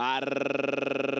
Arr-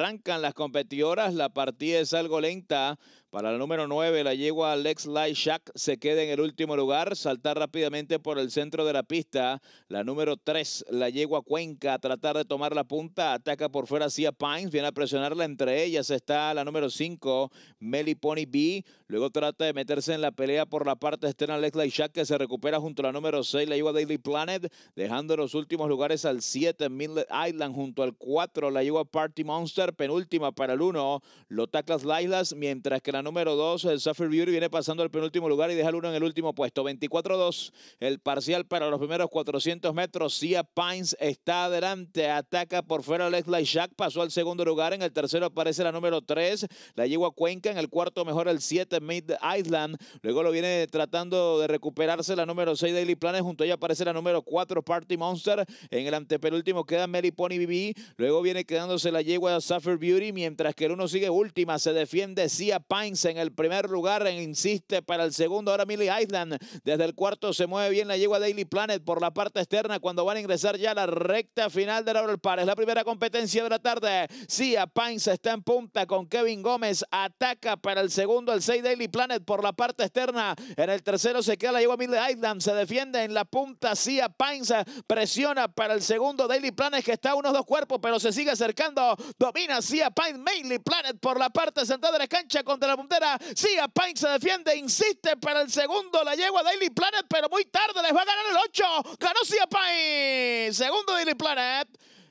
Arrancan las competidoras, la partida es algo lenta. Para la número 9, la yegua Lex Light Shack se queda en el último lugar, saltar rápidamente por el centro de la pista. La número 3, la yegua Cuenca, trata tratar de tomar la punta, ataca por fuera hacia Pines, viene a presionarla entre ellas. Está la número 5, Melly Pony B. Luego trata de meterse en la pelea por la parte externa Lex Light Shack, que se recupera junto a la número 6, la yegua Daily Planet, dejando los últimos lugares al 7, Midland Island, junto al 4, la yegua Party Monster penúltima para el 1, lo taclas Lailas, mientras que la número 2, el Suffer Beauty, viene pasando al penúltimo lugar y deja el 1 en el último puesto. 24-2, el parcial para los primeros 400 metros. Sia Pines está adelante, ataca por fuera Alex Shack. pasó al segundo lugar, en el tercero aparece la número 3, la yegua Cuenca, en el cuarto mejor el 7, Mid Island, luego lo viene tratando de recuperarse la número 6, Daily Planet, junto a ella aparece la número 4, Party Monster, en el antepenúltimo queda Mary Pony BB, luego viene quedándose la yegua Beauty, mientras que el uno sigue última. Se defiende Sia Pines en el primer lugar, e insiste para el segundo. Ahora Millie Island. Desde el cuarto se mueve bien la yegua Daily Planet por la parte externa cuando van a ingresar ya a la recta final de Laurel Par, Es la primera competencia de la tarde. Sia Pines está en punta con Kevin Gómez. Ataca para el segundo el 6 Daily Planet por la parte externa. En el tercero se queda la yegua Millie Island. Se defiende en la punta. Sia Pines presiona para el segundo Daily Planet que está a unos dos cuerpos, pero se sigue acercando. Domina Sia Pine, Mainly Planet por la parte sentada de la cancha contra la puntera. Sia Pine se defiende, insiste para el segundo. La yegua Daily Planet, pero muy tarde les va a ganar el 8. Ganó Sia Pine. Segundo Daily Planet.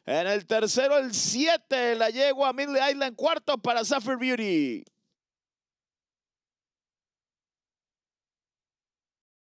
En el tercero, el 7. La yegua Midley Island. Cuarto para Sapphire Beauty.